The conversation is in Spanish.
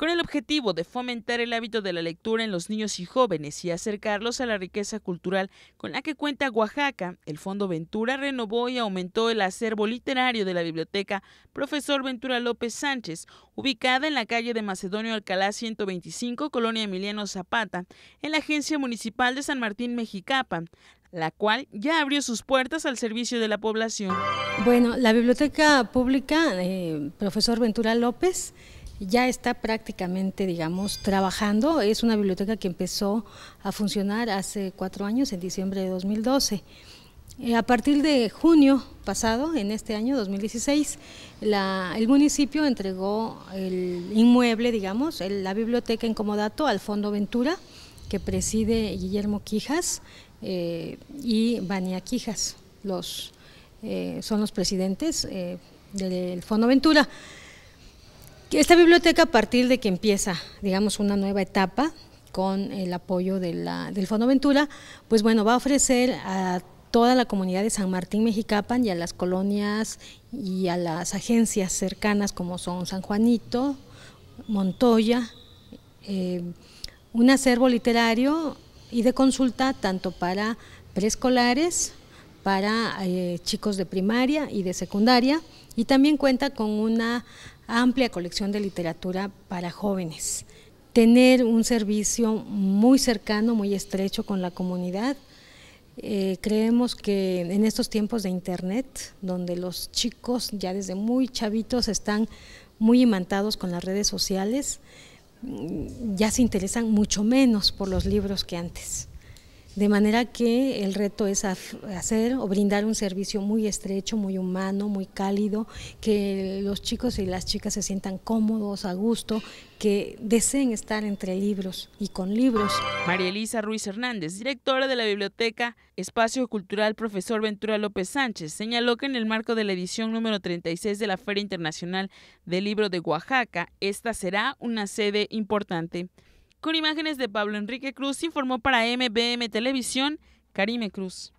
con el objetivo de fomentar el hábito de la lectura en los niños y jóvenes y acercarlos a la riqueza cultural con la que cuenta Oaxaca, el Fondo Ventura renovó y aumentó el acervo literario de la biblioteca Profesor Ventura López Sánchez, ubicada en la calle de Macedonio Alcalá 125, Colonia Emiliano Zapata, en la Agencia Municipal de San Martín Mexicapa, la cual ya abrió sus puertas al servicio de la población. Bueno, la Biblioteca Pública, eh, profesor Ventura López, ya está prácticamente, digamos, trabajando. Es una biblioteca que empezó a funcionar hace cuatro años, en diciembre de 2012. Eh, a partir de junio pasado, en este año 2016, el municipio entregó el inmueble, digamos, la biblioteca en al Fondo Ventura, que preside Guillermo Quijas eh, y Vania Quijas. Los, eh, son los presidentes del Fondo Ventura. Esta biblioteca a partir de que empieza, digamos, una nueva etapa con el apoyo del Fondo Ventura, pues bueno, va a ofrecer a toda la comunidad de San Martín Mexicapan y a las colonias y a las agencias cercanas como son San Juanito, Montoya, eh, un acervo literario y de consulta tanto para preescolares, para eh, chicos de primaria y de secundaria y también cuenta con una amplia colección de literatura para jóvenes. Tener un servicio muy cercano, muy estrecho con la comunidad. Eh, creemos que en estos tiempos de Internet, donde los chicos ya desde muy chavitos están muy imantados con las redes sociales, mm, ya se interesan mucho menos por los libros que antes. De manera que el reto es hacer o brindar un servicio muy estrecho, muy humano, muy cálido, que los chicos y las chicas se sientan cómodos, a gusto, que deseen estar entre libros y con libros. María Elisa Ruiz Hernández, directora de la biblioteca Espacio Cultural Profesor Ventura López Sánchez, señaló que en el marco de la edición número 36 de la Feria Internacional del Libro de Oaxaca, esta será una sede importante. Con imágenes de Pablo Enrique Cruz, informó para MBM Televisión, Karime Cruz.